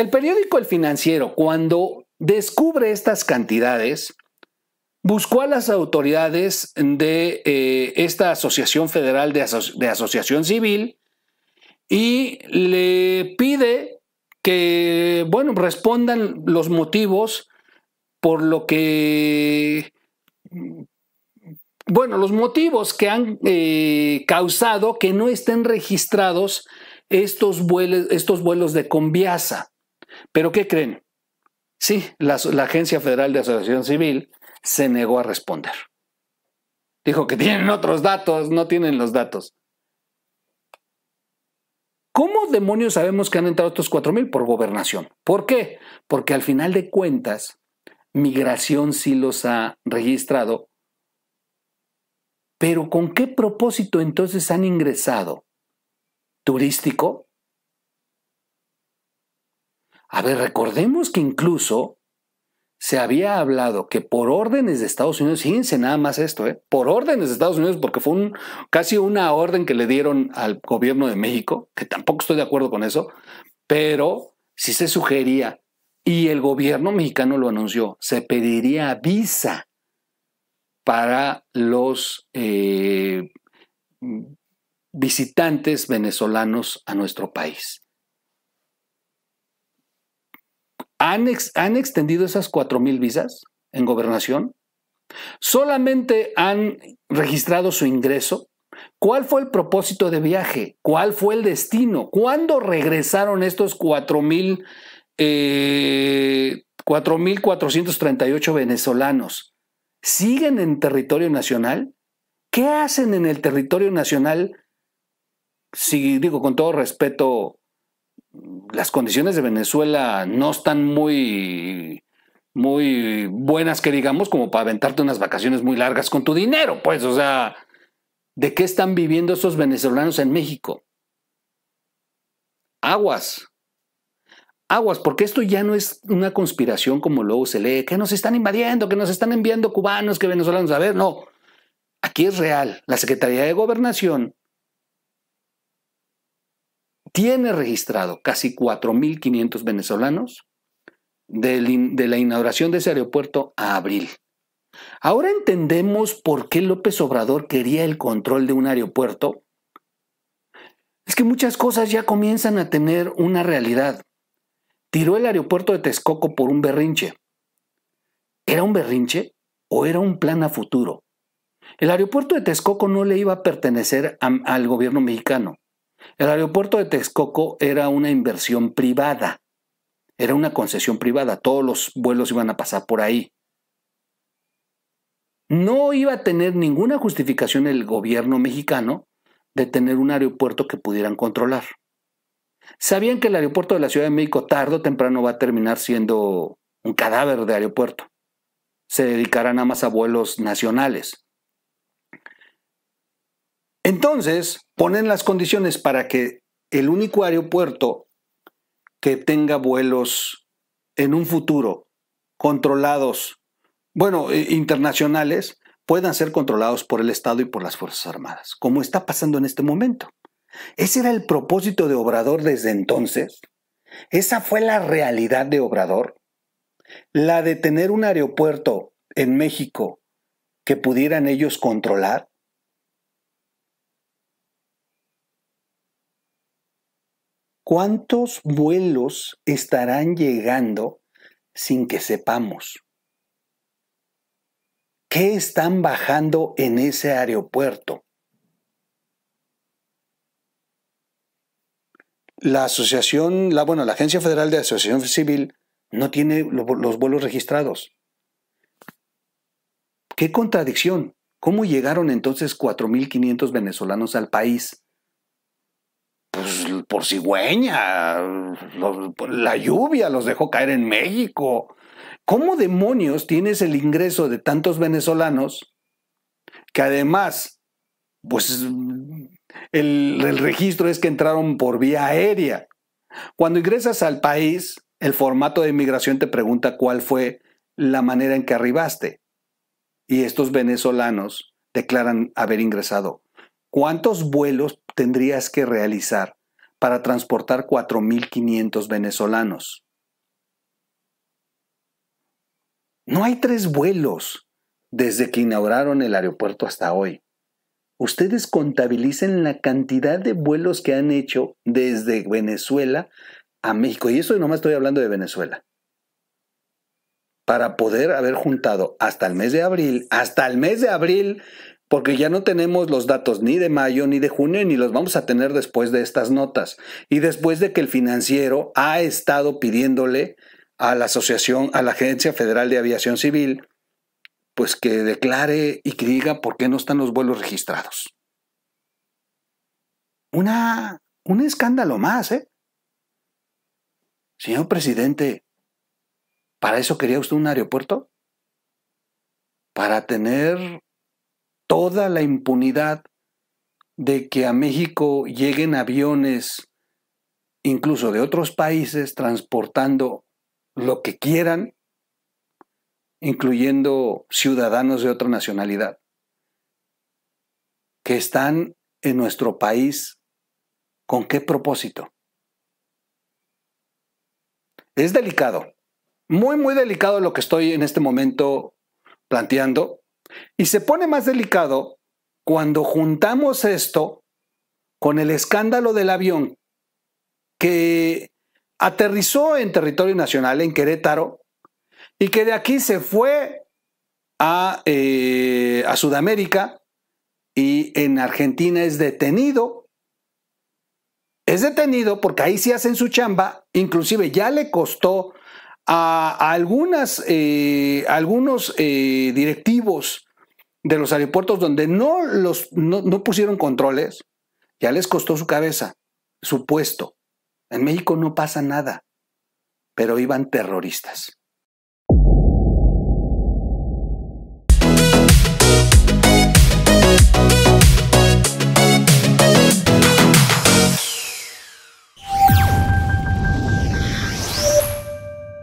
El periódico El Financiero, cuando descubre estas cantidades, buscó a las autoridades de eh, esta Asociación Federal de, Asociación Civil y le pide que, bueno, respondan los motivos por lo que, bueno, los motivos que han eh, causado que no estén registrados estos vuelos, estos vuelos de Conviasa. Pero ¿qué creen? Sí, la, Agencia Federal de Asociación Civil se negó a responder. Dijo que tienen otros datos, no tienen los datos. ¿Cómo demonios sabemos que han entrado estos 4.000? Por gobernación. ¿Por qué? Porque al final de cuentas, migración sí los ha registrado. Pero ¿con qué propósito entonces han ingresado? ¿Turístico? A ver, recordemos que incluso se había hablado que por órdenes de Estados Unidos, fíjense nada más esto, ¿eh? por órdenes de Estados Unidos, porque fue un, casi una orden que le dieron al gobierno de México, que tampoco estoy de acuerdo con eso, pero si se sugería, y el gobierno mexicano lo anunció, se pediría visa para los eh, visitantes venezolanos a nuestro país. han, extendido esas 4.000 visas en gobernación, solamente han registrado su ingreso, ¿Cuál fue el propósito de viaje? ¿Cuál fue el destino? ¿Cuándo regresaron estos 4.438 eh, venezolanos? ¿Siguen en territorio nacional? ¿Qué hacen en el territorio nacional? Si digo con todo respeto las condiciones de Venezuela no están muy, muy buenas, que digamos, como para aventarte unas vacaciones muy largas con tu dinero, pues, o sea, ¿de qué están viviendo esos venezolanos en México? Aguas. Aguas, porque esto ya no es una conspiración como luego se lee, que nos están invadiendo, que nos están enviando cubanos, que venezolanos, a ver, no. Aquí es real. La Secretaría de Gobernación tiene registrado casi 4.500 venezolanos de la inauguración de ese aeropuerto a abril. Ahora entendemos por qué López Obrador quería el control de un aeropuerto. Es que muchas cosas ya comienzan a tener una realidad. Tiró el aeropuerto de Texcoco por un berrinche. ¿Era un berrinche o era un plan a futuro? El aeropuerto de Texcoco no le iba a pertenecer al gobierno mexicano. El aeropuerto de Texcoco era una inversión privada, era una concesión privada, todos los vuelos iban a pasar por ahí. No iba a tener ninguna justificación el gobierno mexicano de tener un aeropuerto que pudieran controlar. Sabían que el aeropuerto de la Ciudad de México tarde o temprano va a terminar siendo un cadáver de aeropuerto. Se dedicarán a más a vuelos nacionales. Entonces, ponen las condiciones para que el único aeropuerto que tenga vuelos en un futuro controlados, bueno, eh, internacionales, puedan ser controlados por el Estado y por las Fuerzas Armadas, como está pasando en este momento. Ese era el propósito de Obrador desde entonces. Esa fue la realidad de Obrador. La de tener un aeropuerto en México que pudieran ellos controlar ¿Cuántos vuelos estarán llegando sin que sepamos? ¿Qué están bajando en ese aeropuerto? La asociación, la, bueno, la Agencia Federal de Asociación Civil no tiene los vuelos registrados. ¡Qué contradicción! ¿Cómo llegaron entonces 4.500 venezolanos al país? por cigüeña, la lluvia los dejó caer en México. ¿Cómo demonios tienes el ingreso de tantos venezolanos que además, pues el registro es que entraron por vía aérea? Cuando ingresas al país, el formato de inmigración te pregunta cuál fue la manera en que arribaste. Y estos venezolanos declaran haber ingresado. ¿Cuántos vuelos tendrías que realizar para transportar 4.500 venezolanos. No hay tres vuelos desde que inauguraron el aeropuerto hasta hoy. Ustedes contabilicen la cantidad de vuelos que han hecho desde Venezuela a México. Y eso nomás estoy hablando de Venezuela. Para poder haber juntado hasta el mes de abril, hasta el mes de abril, porque ya no tenemos los datos ni de mayo ni de junio, ni los vamos a tener después de estas notas. Y después de que el financiero ha estado pidiéndole a la asociación, a la Agencia Federal de Aviación Civil, pues que declare y que diga por qué no están los vuelos registrados. Una, un escándalo más, ¿eh? Señor presidente, ¿para eso quería usted un aeropuerto? ¿Para tener toda la impunidad de que a México lleguen aviones, incluso de otros países, transportando lo que quieran, incluyendo ciudadanos de otra nacionalidad, que están en nuestro país, ¿con qué propósito? Es delicado, muy, muy delicado lo que estoy en este momento planteando, y se pone más delicado cuando juntamos esto con el escándalo del avión que aterrizó en territorio nacional, en Querétaro, y que de aquí se fue a, eh, Sudamérica y en Argentina es detenido. Es detenido porque ahí sí hacen su chamba, inclusive ya le costó a, algunas, eh, algunos eh, directivos de los aeropuertos donde no, los, no pusieron controles, ya les costó su cabeza, su puesto. En México no pasa nada, pero iban terroristas.